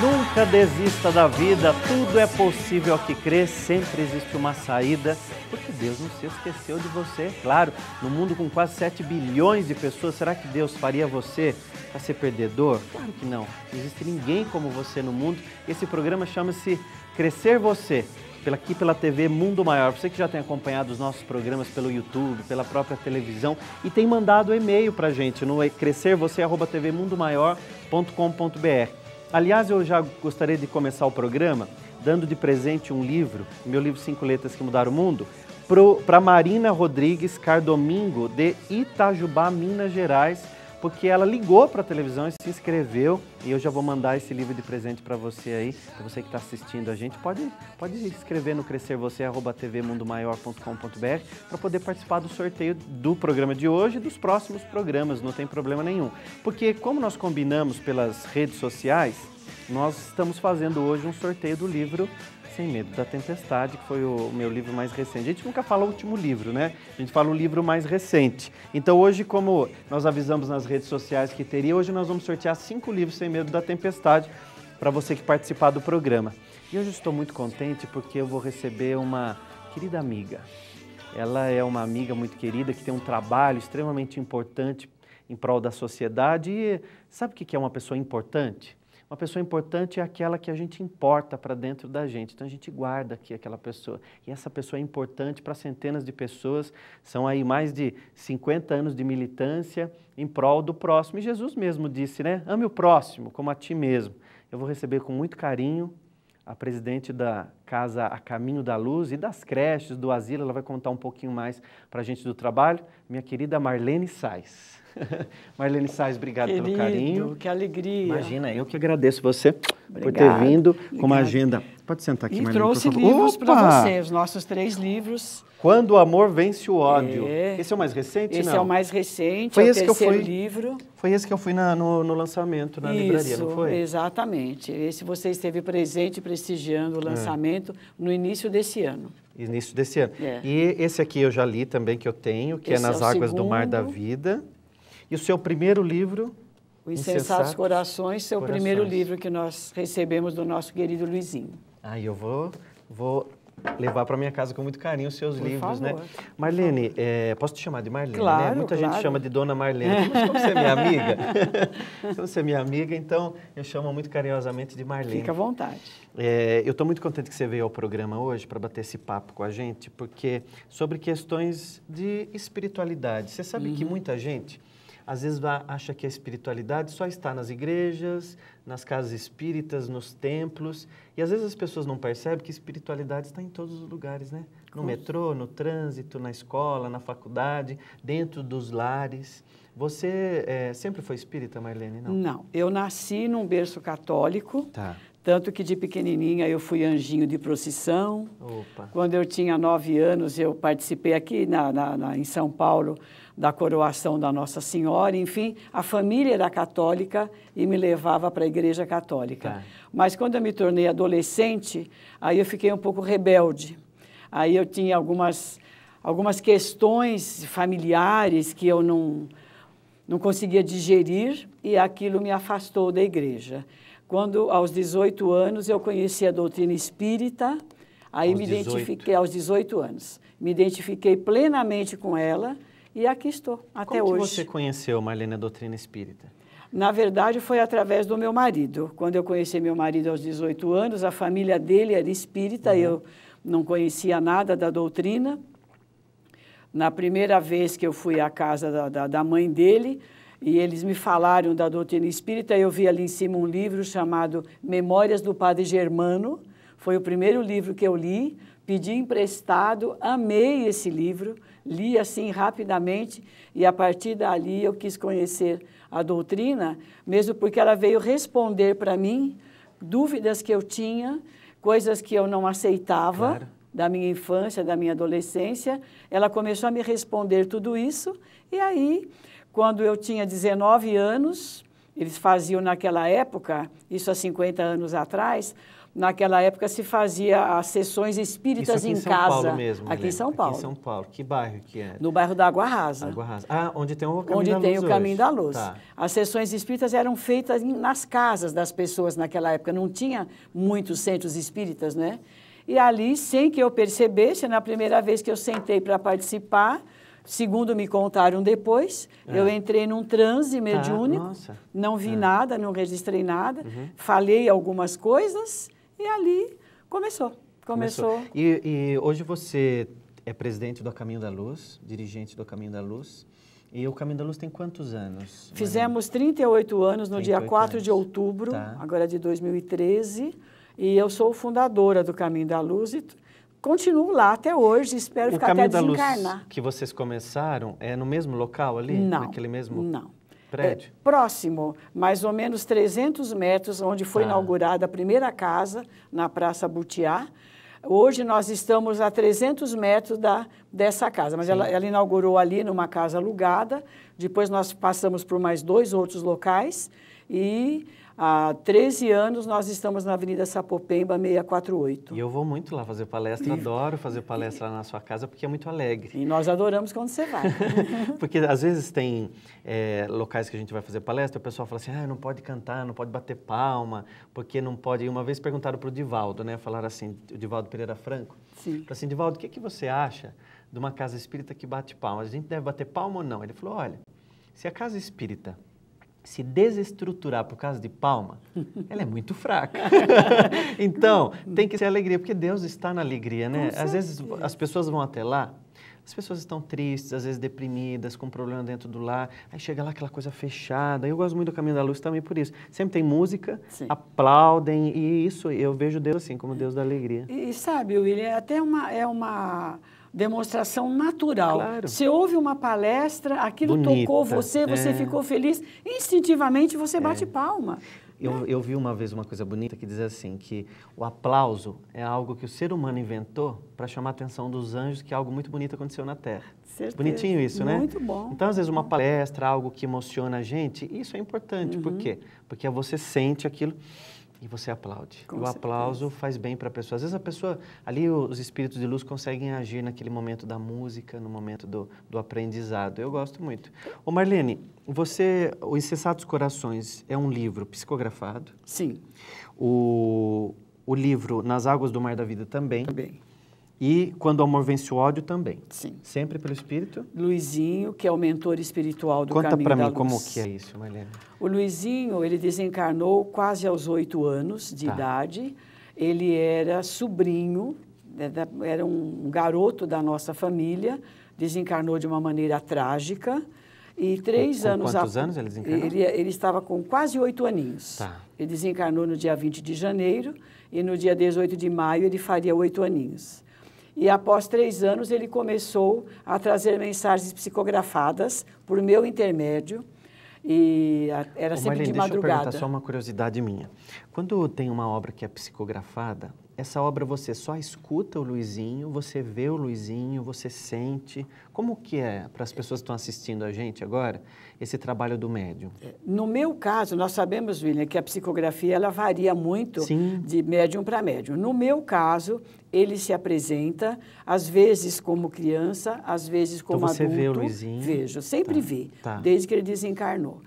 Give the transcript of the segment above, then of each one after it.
Nunca desista da vida, tudo é possível ao que crê, sempre existe uma saída, porque Deus não se esqueceu de você. Claro, no mundo com quase 7 bilhões de pessoas, será que Deus faria você para ser perdedor? Claro que não. Não existe ninguém como você no mundo. Esse programa chama-se Crescer Você, pela, aqui pela TV Mundo Maior. Você que já tem acompanhado os nossos programas pelo YouTube, pela própria televisão e tem mandado e-mail para gente no crescervocê@tvmundomaior.com.br. Aliás, eu já gostaria de começar o programa dando de presente um livro, meu livro Cinco Letras que Mudaram o Mundo, para Marina Rodrigues Cardomingo, de Itajubá, Minas Gerais, porque ela ligou para a televisão e se inscreveu. E eu já vou mandar esse livro de presente para você aí, para você que está assistindo a gente. Pode, pode escrever no crescervocê.tvmundomaior.com.br para poder participar do sorteio do programa de hoje e dos próximos programas, não tem problema nenhum. Porque como nós combinamos pelas redes sociais, nós estamos fazendo hoje um sorteio do livro sem Medo da Tempestade, que foi o meu livro mais recente. A gente nunca fala o último livro, né? A gente fala o livro mais recente. Então hoje, como nós avisamos nas redes sociais que teria, hoje nós vamos sortear cinco livros Sem Medo da Tempestade para você que participar do programa. E hoje estou muito contente porque eu vou receber uma querida amiga. Ela é uma amiga muito querida que tem um trabalho extremamente importante em prol da sociedade. E sabe o que é uma pessoa importante? Uma pessoa importante é aquela que a gente importa para dentro da gente. Então a gente guarda aqui aquela pessoa. E essa pessoa é importante para centenas de pessoas. São aí mais de 50 anos de militância em prol do próximo. E Jesus mesmo disse, né? Ame o próximo como a ti mesmo. Eu vou receber com muito carinho a presidente da casa A Caminho da Luz e das creches, do asilo. Ela vai contar um pouquinho mais para a gente do trabalho. Minha querida Marlene Sais. Marlene Sais, obrigado Querido, pelo carinho. Que alegria. Imagina, eu que agradeço você por ter vindo com uma agenda Pode sentar aqui, E Marlene, trouxe livros para você, os nossos três livros. Quando o amor vence o ódio. É. Esse é o mais recente, Esse é não? é o mais recente, foi é o esse que eu fui, livro. Foi esse que eu fui na, no, no, lançamento, na Isso, livraria, não foi? exatamente. Esse você esteve presente, prestigiando o é. lançamento é. no início desse ano. Início desse ano. É. E esse aqui eu já li também, que eu tenho, que esse é Nas Águas segundo. do Mar da Vida. E o seu primeiro livro... O Insensatos Corações, seu Corações. primeiro livro que nós recebemos do nosso querido Luizinho. Aí eu vou, vou levar para minha casa com muito carinho os seus Por livros, né? favor. né? Marlene, é, posso te chamar de Marlene, né? claro, né? Muita claro. gente chama de Dona Marlene, mas como você é minha amiga, como você é minha amiga, então eu chamo muito carinhosamente de Marlene. Fica à vontade. É, eu estou muito contente que você veio ao programa hoje para bater esse papo com a gente, porque sobre questões de espiritualidade. Você sabe uhum. que muita gente às vezes acha que a espiritualidade só está nas igrejas, nas casas espíritas, nos templos. E às vezes as pessoas não percebem que a espiritualidade está em todos os lugares, né? No metrô, no trânsito, na escola, na faculdade, dentro dos lares. Você é, sempre foi espírita, Marlene? Não. não, eu nasci num berço católico. Tá. Tanto que de pequenininha eu fui anjinho de procissão. Opa. Quando eu tinha nove anos, eu participei aqui na, na, na, em São Paulo da coroação da Nossa Senhora. Enfim, a família era católica e me levava para a igreja católica. Tá. Mas quando eu me tornei adolescente, aí eu fiquei um pouco rebelde. Aí eu tinha algumas, algumas questões familiares que eu não, não conseguia digerir e aquilo me afastou da igreja. Quando, aos 18 anos, eu conheci a doutrina espírita, aí aos me 18. identifiquei aos 18 anos. Me identifiquei plenamente com ela e aqui estou, até Como hoje. Como você conheceu, Marlene, a doutrina espírita? Na verdade, foi através do meu marido. Quando eu conheci meu marido aos 18 anos, a família dele era espírita, uhum. eu não conhecia nada da doutrina. Na primeira vez que eu fui à casa da, da, da mãe dele, e eles me falaram da doutrina espírita. Eu vi ali em cima um livro chamado Memórias do Padre Germano. Foi o primeiro livro que eu li. Pedi emprestado, amei esse livro, li assim rapidamente e a partir dali eu quis conhecer a doutrina, mesmo porque ela veio responder para mim dúvidas que eu tinha, coisas que eu não aceitava. Claro da minha infância, da minha adolescência, ela começou a me responder tudo isso, e aí quando eu tinha 19 anos, eles faziam naquela época, isso há 50 anos atrás, naquela época se fazia as sessões espíritas em, em, casa. mesmo, aqui em São Paulo. mesmo, Aqui em São Paulo. Que bairro que é? No bairro da Água Rasa. Água Rasa. Ah, onde tem o Caminho onde da Luz. Onde tem o hoje. Caminho da Luz. Tá. As sessões espíritas eram feitas nas casas das pessoas naquela época, não tinha muitos centros espíritas, né? E ali, sem que eu percebesse, na primeira vez que eu sentei para participar, Segundo me contaram depois, é. eu entrei num transe tá, mediúnico, tá, não vi é. nada, não registrei nada, uhum. falei algumas coisas e ali começou. Começou. começou. E, e, hoje você é presidente do Caminho da Luz, dirigente do Caminho da Luz. E o Caminho da Luz tem quantos anos? Fizemos 38 anos no 38 dia 4 anos. de outubro, tá. agora de 2013. E eu sou fundadora do Caminho da Luz e continuo lá até hoje, espero o ficar até desencarnar. O Caminho da Luz que vocês começaram é no mesmo local ali? Não. Naquele mesmo não. prédio? É, próximo, mais ou menos 300 metros, onde foi ah. inaugurada a primeira casa, na Praça Butiá. Hoje nós estamos a 300 metros da, dessa casa, mas ela, ela inaugurou ali numa casa alugada, depois nós passamos por mais dois outros locais e Há 13 anos nós estamos na Avenida Sapopemba 648. E eu vou muito lá fazer palestra, adoro fazer palestra lá na sua casa porque é muito alegre. E nós adoramos quando você vai. porque às vezes tem é, locais que a gente vai fazer palestra, o pessoal fala assim: ah, não pode cantar, não pode bater palma, porque não pode. E uma vez perguntaram para o Divaldo, né? Falaram assim: o Divaldo Pereira Franco. Sim. assim: Divaldo, o que, que você acha de uma casa espírita que bate palma? A gente deve bater palma ou não? Ele falou: olha, se a casa é espírita se desestruturar por causa de palma, ela é muito fraca. então, tem que ser alegria, porque Deus está na alegria, né? Às vezes as pessoas vão até lá, as pessoas estão tristes, às vezes deprimidas, com problema dentro do lar, aí chega lá aquela coisa fechada. Eu gosto muito do Caminho da Luz também por isso. Sempre tem música, Sim. aplaudem, e isso eu vejo Deus assim, como Deus da alegria. E, e sabe, William, é até uma, é uma demonstração natural. Claro. Você ouve uma palestra, aquilo Bonita, tocou você, é. você é. ficou feliz, instintivamente você é. bate é. palma. Eu, é. eu vi uma vez uma coisa bonita que diz assim, que o aplauso é algo que o ser humano inventou para chamar a atenção dos anjos que algo muito bonito aconteceu na Terra. Certeza. Bonitinho isso, né? Muito bom. Então, às vezes, uma palestra, algo que emociona a gente, isso é importante. Uhum. Por quê? Porque você sente aquilo... E você aplaude. Com e o certeza. aplauso faz bem para a pessoa. Às vezes a pessoa, ali os espíritos de luz conseguem agir naquele momento da música, no momento do, do aprendizado. Eu gosto muito. Ô Marlene, você, O incessados Corações é um livro psicografado? Sim. O, o livro Nas Águas do Mar da Vida também? Também. E quando o amor vence o ódio também. Sim. Sempre pelo espírito? Luizinho, que é o mentor espiritual do Conta Caminho da Luz. Conta para mim como que é isso, Marlene. O Luizinho, ele desencarnou quase aos oito anos de tá. idade. Ele era sobrinho, né, era um garoto da nossa família, desencarnou de uma maneira trágica. E três com, com anos... quantos a... anos ele desencarnou? Ele, ele estava com quase oito aninhos. Tá. Ele desencarnou no dia 20 de janeiro e no dia 18 de maio ele faria oito aninhos. E após três anos, ele começou a trazer mensagens psicografadas por meu intermédio. E a, era Ô, sempre Marlene, de madrugada. Deixa eu perguntar só uma curiosidade minha. Quando tem uma obra que é psicografada, essa obra você só escuta o Luizinho, você vê o Luizinho, você sente. Como que é para as pessoas que estão assistindo a gente agora esse trabalho do médium? É, no meu caso, nós sabemos, William, que a psicografia ela varia muito Sim. de médium para médium. No meu caso, ele se apresenta às vezes como criança, às vezes então como então você adulto. Você vê o Luizinho? Vejo, sempre tá. vi, tá. desde que ele desencarnou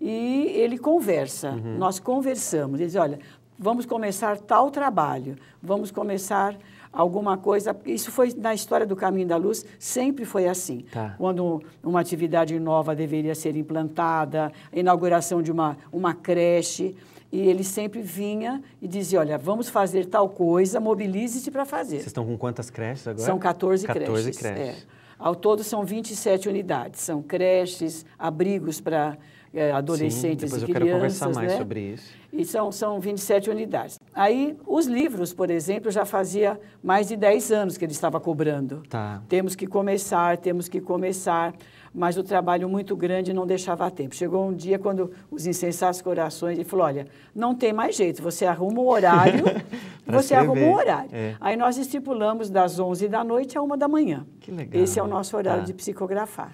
e ele conversa, uhum. nós conversamos. Ele diz, olha, vamos começar tal trabalho, vamos começar alguma coisa. Isso foi na história do Caminho da Luz, sempre foi assim. Tá. Quando uma atividade nova deveria ser implantada, a inauguração de uma, uma creche, e ele sempre vinha e dizia: Olha, vamos fazer tal coisa, mobilize-se para fazer. Vocês estão com quantas creches agora? São 14, 14 creches. creches. É. Ao todo são 27 unidades, são creches, abrigos para é, adolescentes Sim, e crianças. Depois eu quero conversar mais né? sobre isso. E são, são 27 unidades. Aí, os livros, por exemplo, já fazia mais de 10 anos que ele estava cobrando. Tá. Temos que começar, temos que começar, mas o trabalho muito grande não deixava tempo. Chegou um dia, quando os insensatos corações, ele falou, olha, não tem mais jeito, você arruma um horário, você escrever. arruma um horário. É. Aí nós estipulamos das 11 da noite à 1 da manhã. Que legal. Esse é o nosso horário tá. de psicografar.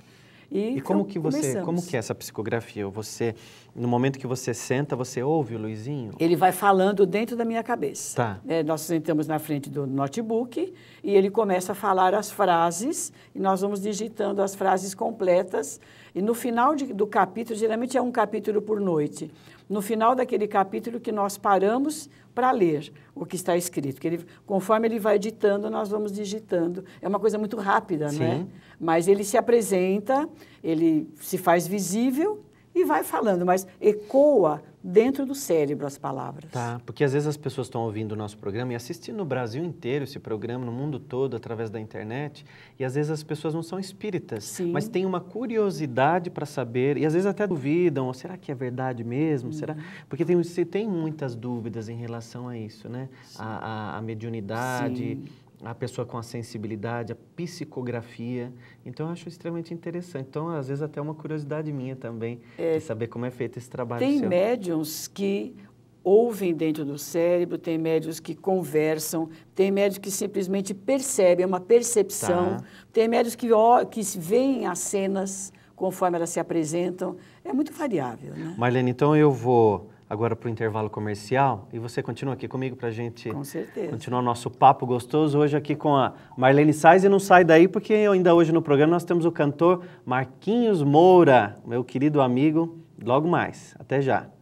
E, e como então que você, começamos. como que é essa psicografia? Você, no momento que você senta, você ouve o Luizinho? Ele vai falando dentro da minha cabeça. Tá. É, nós sentamos na frente do notebook e ele começa a falar as frases, e nós vamos digitando as frases completas, e no final de, do capítulo, geralmente é um capítulo por noite, no final daquele capítulo que nós paramos para ler o que está escrito. Que ele, conforme ele vai ditando, nós vamos digitando. É uma coisa muito rápida, né? Sim. né? Mas ele se apresenta, ele se faz visível e vai falando, mas ecoa dentro do cérebro as palavras. Tá, porque às vezes as pessoas estão ouvindo o nosso programa e assistindo no Brasil inteiro esse programa, no mundo todo, através da internet, e às vezes as pessoas não são espíritas, Sim. mas têm uma curiosidade para saber, e às vezes até duvidam, oh, será que é verdade mesmo? Uhum. Será? Porque tem, você tem muitas dúvidas em relação a isso, né? A, a, a, mediunidade, Sim a pessoa com a sensibilidade, a psicografia. Então, eu acho extremamente interessante. Então, às vezes, até é uma curiosidade minha também, é, de saber como é feito esse trabalho. Tem seu. médiums que ouvem dentro do cérebro, tem médiums que conversam, tem médiums que simplesmente percebem, é uma percepção, tá. tem médiums que, que veem as cenas conforme elas se apresentam. É muito variável, né? Marlene, então eu vou agora para o intervalo comercial e você continua aqui comigo para a gente com continuar o nosso papo gostoso hoje aqui com a Marlene Sainz. e não sai daí porque ainda hoje no programa nós temos o cantor Marquinhos Moura, meu querido amigo, logo mais. Até já.